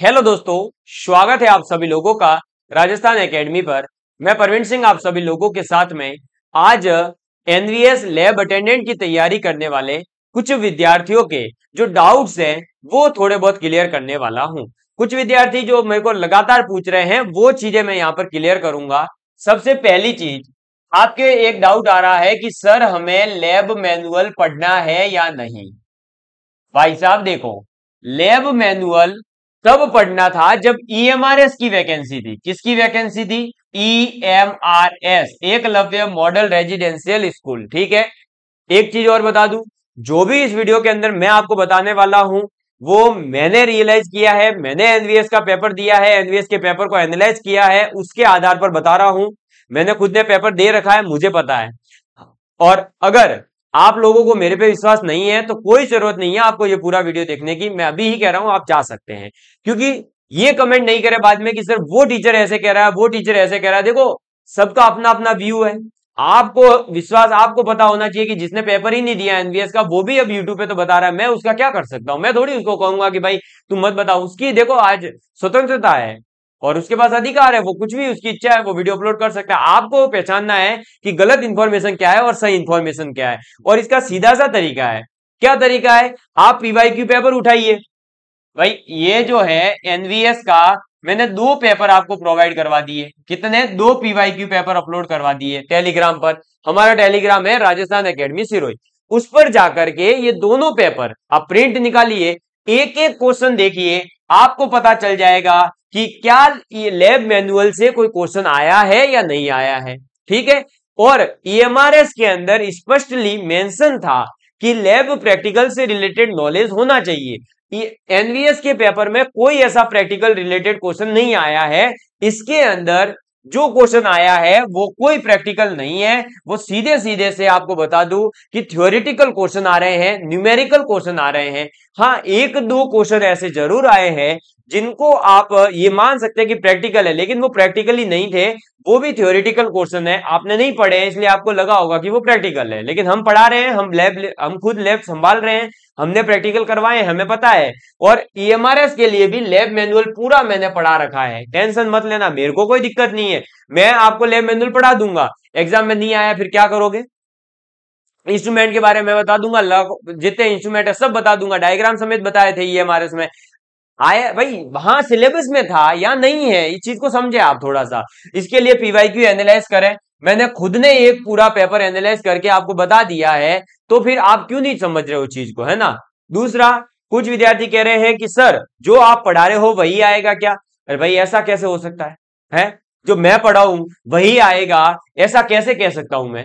hello दोस्तों स्वागत है आप सभी लोगों का राजस्थान एकेडमी पर मैं प्रवीण सिंह आप सभी लोगों के साथ में आज एनवीएस लैब अटेंडेंट की तैयारी करने वाले कुछ विद्यार्थियों के जो डाउट्स हैं वो थोड़े बहुत क्लियर करने वाला हूँ कुछ विद्यार्थी जो मेरे को लगातार पूछ रहे हैं वो चीजें मैं यहाँ पर क्लियर करूंगा सबसे पहली चीज आपके एक डाउट आ रहा है कि सर हमें लैब मैनुअल पढ़ना है या नहीं भाई साहब देखो लैब मैनुअल तब पढ़ना था जब ई एम आर एस की वैकेंसी थी किसकी वैकेंसी थी एक लव्य मॉडल रेजिडेंशियल स्कूल ठीक है एक चीज और बता दू जो भी इस वीडियो के अंदर मैं आपको बताने वाला हूं वो मैंने रियलाइज किया है मैंने एनवीएस का पेपर दिया है एनवीएस के पेपर को एनालाइज किया है उसके आधार पर बता रहा हूं मैंने खुद ने पेपर दे रखा है मुझे पता है और अगर आप लोगों को मेरे पे विश्वास नहीं है तो कोई जरूरत नहीं है आपको ये पूरा वीडियो देखने की मैं अभी ही कह रहा हूं आप जा सकते हैं क्योंकि ये कमेंट नहीं करे बाद में कि सर वो टीचर ऐसे कह रहा है वो टीचर ऐसे कह रहा है देखो सबका अपना अपना व्यू है आपको विश्वास आपको पता होना चाहिए कि जिसने पेपर ही नहीं दिया एनबीएस का वो भी अब यूट्यूब पे तो बता रहा है मैं उसका क्या कर सकता हूं मैं थोड़ी उसको कहूंगा कि भाई तुम मत बताओ उसकी देखो आज स्वतंत्रता है और उसके पास अधिकार है वो कुछ भी उसकी इच्छा है वो वीडियो अपलोड कर सकता है आपको पहचानना है कि गलत इंफॉर्मेशन क्या है और सही इंफॉर्मेशन क्या है और इसका सीधा सा तरीका है क्या तरीका है आप पीवाई क्यू पेपर उठाइए भाई ये जो है एनवीएस का मैंने दो पेपर आपको प्रोवाइड करवा दिए कितने दो पीवाई क्यू पेपर अपलोड करवा दिए टेलीग्राम पर हमारा टेलीग्राम है राजस्थान अकेडमी सिरोई उस पर जाकर के ये दोनों पेपर आप प्रिंट निकालिए एक एक क्वेश्चन देखिए आपको पता चल जाएगा कि क्या ये लैब मैनुअल से कोई क्वेश्चन आया है या नहीं आया है ठीक है और ईएमआरएस e के अंदर स्पष्टली मेंशन था कि लैब प्रैक्टिकल से रिलेटेड नॉलेज होना चाहिए एनवीएस के पेपर में कोई ऐसा प्रैक्टिकल रिलेटेड क्वेश्चन नहीं आया है इसके अंदर जो क्वेश्चन आया है वो कोई प्रैक्टिकल नहीं है वो सीधे सीधे से आपको बता दूं कि थ्योरिटिकल क्वेश्चन आ रहे हैं न्यूमेरिकल क्वेश्चन आ रहे हैं हाँ एक दो क्वेश्चन ऐसे जरूर आए हैं जिनको आप ये मान सकते हैं कि प्रैक्टिकल है लेकिन वो प्रैक्टिकली नहीं थे वो भी थ्योरिटिकल क्वेश्चन है आपने नहीं पढ़े इसलिए आपको लगा होगा कि वो प्रैक्टिकल है लेकिन हम पढ़ा रहे हैं हम लैब हम खुद लैब संभाल रहे हैं हमने प्रैक्टिकल करवाए हमें पता है और ईएमआरएस e के लिए भी लैब मैनुअल पूरा मैंने पढ़ा रखा है टेंशन मत लेना मेरे को कोई दिक्कत नहीं है मैं आपको लैब मैनुअल पढ़ा दूंगा एग्जाम में नहीं आया फिर क्या करोगे इंस्ट्रूमेंट के बारे में बता दूंगा जितने इंस्ट्रूमेंट है सब बता दूंगा डायग्राम समेत बताए थे ये e में आया भाई वहां सिलेबस में था या नहीं है इस चीज को समझे आप थोड़ा सा इसके लिए पीवाई क्यू एनालाइज करें मैंने खुद ने एक पूरा पेपर एनालाइज करके आपको बता दिया है तो फिर आप क्यों नहीं समझ रहे हो चीज को है ना दूसरा कुछ विद्यार्थी कह रहे हैं कि सर जो आप पढ़ा रहे हो वही आएगा क्या अरे भाई ऐसा कैसे हो सकता है है जो मैं पढ़ाऊ वही आएगा ऐसा कैसे कह सकता हूं मैं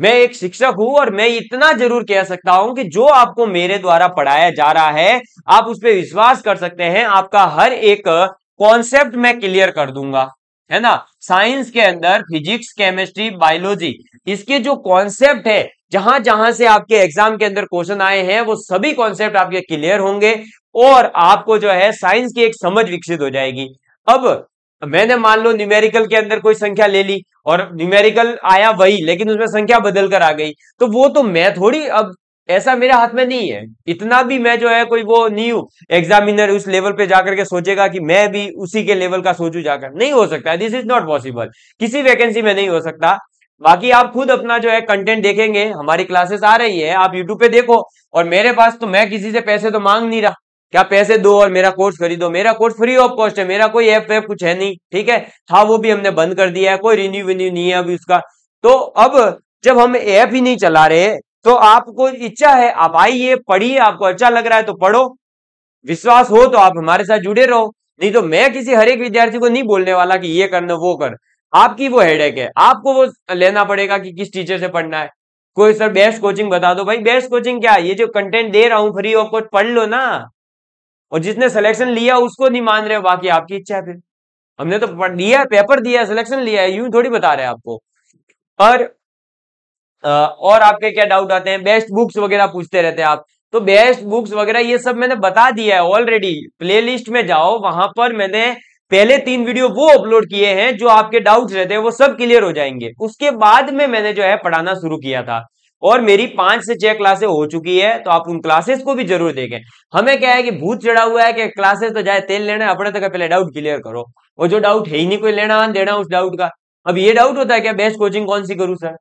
मैं एक शिक्षक हूं और मैं इतना जरूर कह सकता हूं कि जो आपको मेरे द्वारा पढ़ाया जा रहा है आप उस पर विश्वास कर सकते हैं आपका हर एक कॉन्सेप्ट मैं क्लियर कर दूंगा है ना साइंस के अंदर फिजिक्स केमिस्ट्री बायोलॉजी इसके जो कॉन्सेप्ट है जहां जहां से आपके एग्जाम के अंदर क्वेश्चन आए हैं वो सभी कॉन्सेप्ट आपके क्लियर होंगे और आपको जो है साइंस की एक समझ विकसित हो जाएगी अब मैंने मान लो न्यूमेरिकल के अंदर कोई संख्या ले ली और न्यूमेरिकल आया वही लेकिन उसमें संख्या बदल कर आ गई तो वो तो मैं थोड़ी अब ऐसा मेरे हाथ में नहीं है इतना भी मैं जो है कोई वो नहीं हूं एग्जामिनर उस लेवल पे जाकर के सोचेगा कि मैं भी उसी के लेवल का सोचू जाकर नहीं हो सकता दिस इज नॉट पॉसिबल किसी वैकेंसी में नहीं हो सकता बाकी आप खुद अपना जो है कंटेंट देखेंगे हमारी क्लासेस आ रही है आप यूट्यूब पे देखो और मेरे पास तो मैं किसी से पैसे तो मांग नहीं रहा क्या पैसे दो और मेरा कोर्स खरीदो मेरा कोर्स फ्री ऑफ कॉस्ट है मेरा कोई ऐप वेप कुछ है नहीं ठीक है था वो भी हमने बंद कर दिया है कोई रिन्यू विन्यू नहीं है अभी उसका तो अब जब हम ऐप ही नहीं चला रहे तो आपको इच्छा है आप आइए पढ़िए आपको अच्छा लग रहा है तो पढ़ो विश्वास हो तो आप हमारे साथ जुड़े रहो नहीं तो मैं किसी हर एक विद्यार्थी को नहीं बोलने वाला कि ये करना वो कर आपकी वो हेडेक है आपको वो लेना पड़ेगा कि किस टीचर से पढ़ना है कोई सर बेस्ट कोचिंग बता दो भाई बेस्ट कोचिंग क्या ये जो कंटेंट दे रहा हूँ फ्री ऑफ कॉस्ट पढ़ लो ना और जिसने सिलेक्शन लिया उसको नहीं मान रहे बाकी आपकी इच्छा है फिर हमने तो पढ़ लिया पेपर दिया सिलेक्शन लिया है यूं थोड़ी बता रहे हैं आपको और और आपके क्या डाउट आते हैं बेस्ट बुक्स वगैरह पूछते रहते हैं आप तो बेस्ट बुक्स वगैरह ये सब मैंने बता दिया है ऑलरेडी प्लेलिस्ट में जाओ वहां पर मैंने पहले तीन वीडियो वो अपलोड किए हैं जो आपके डाउट्स रहते हैं वो सब क्लियर हो जाएंगे उसके बाद में मैंने जो है पढ़ाना शुरू किया था और मेरी पांच से छह क्लासे हो चुकी है तो आप उन क्लासेस को भी जरूर देखें हमें क्या है कि भूत चढ़ा हुआ है कि क्लासेस तो जाए तेल लेना अपने तक पहले डाउट क्लियर करो और जो डाउट है ही नहीं कोई लेना देना उस डाउट का अब ये डाउट होता है क्या बेस्ट कोचिंग कौन सी करूँ सर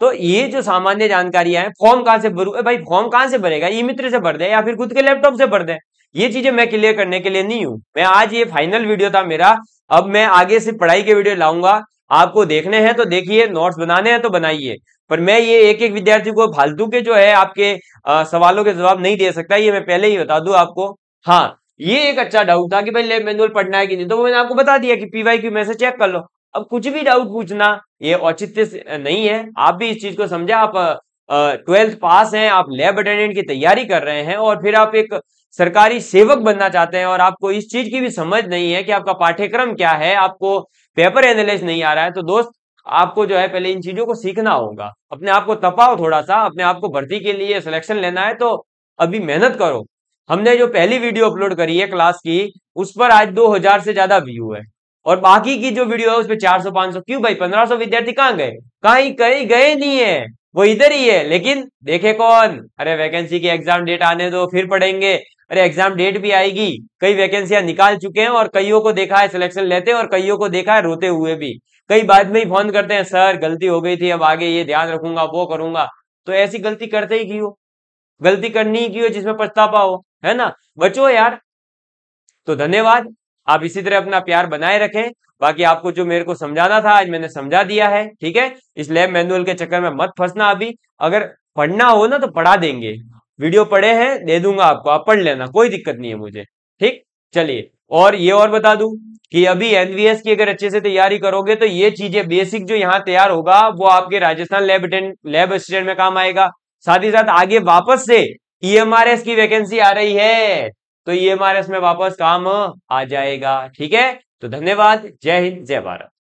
तो ये जो सामान्य जानकारियां हैं फॉर्म कहाँ से भरू भाई फॉर्म कहाँ से भरेगा ई मित्र से भर दे या फिर खुद के लैपटॉप से भर दे ये चीजें मैं क्लियर करने के लिए नहीं हूं मैं आज ये फाइनल वीडियो था मेरा अब मैं आगे से पढ़ाई के वीडियो लाऊंगा आपको देखने हैं तो देखिए नोट्स बनाने हैं तो बनाइए पर मैं ये एक एक विद्यार्थी को फालतू के जो है आपके आ, सवालों के जवाब नहीं दे सकता ये मैं पहले ही बता दूं आपको हाँ ये एक अच्छा डाउट था कि भाई लेब मैनुअल पढ़ना है कि नहीं तो वो मैंने आपको बता दिया कि पीवाई क्यू में से चेक कर लो अब कुछ भी डाउट पूछना ये औचित्य नहीं है आप भी इस चीज को समझे आप ट्वेल्थ पास हैं आप लैब अटेंडेंट की तैयारी कर रहे हैं और फिर आप एक सरकारी सेवक बनना चाहते हैं और आपको इस चीज की भी समझ नहीं है कि आपका पाठ्यक्रम क्या है आपको पेपर एनालिस नहीं आ रहा है तो दोस्त आपको जो है पहले इन चीजों को सीखना होगा अपने आप को तपाओ थोड़ा सा अपने आप को भर्ती के लिए सिलेक्शन लेना है तो अभी मेहनत करो हमने जो पहली वीडियो अपलोड करी है क्लास की उस पर आज 2000 से ज्यादा व्यू है और बाकी की जो वीडियो है उसमें चार सौ पांच सौ क्यों भाई पंद्रह सौ विद्यार्थी कहाँ गए कहीं कहीं गए नहीं है वो इधर ही है लेकिन देखे कौन अरे वैकेंसी की एग्जाम डेट आने दो फिर पढ़ेंगे अरे एग्जाम डेट भी आएगी कई वैकेंसियां निकाल चुके हैं और कईयों को देखा है सिलेक्शन लेते हैं और कईयों को देखा है रोते हुए भी कई बाद में ही फोन करते हैं सर गलती हो गई थी अब आगे ये ध्यान रखूंगा वो करूंगा तो ऐसी गलती करते ही क्यों गलती करनी ही क्यों जिसमें पछतावा हो है ना बचो यार तो धन्यवाद आप इसी तरह अपना प्यार बनाए रखें बाकी आपको जो मेरे को समझाना था आज मैंने समझा दिया है ठीक है इस लैब मैनुअल के चक्कर में मत फंसना अभी अगर पढ़ना हो ना तो पढ़ा देंगे वीडियो पढ़े हैं दे दूंगा आपको आप पढ़ लेना कोई दिक्कत नहीं है मुझे ठीक चलिए और ये और बता दू कि अभी एनवीएस की अगर अच्छे से तैयारी करोगे तो ये चीजें बेसिक जो यहाँ तैयार होगा वो आपके Rajasthan lab attend lab assistant में काम आएगा साथ ही साथ आगे वापस से ई e की वैकेंसी आ रही है तो ये हमारे इसमें वापस काम आ जाएगा ठीक है तो धन्यवाद जय हिंद जय भारत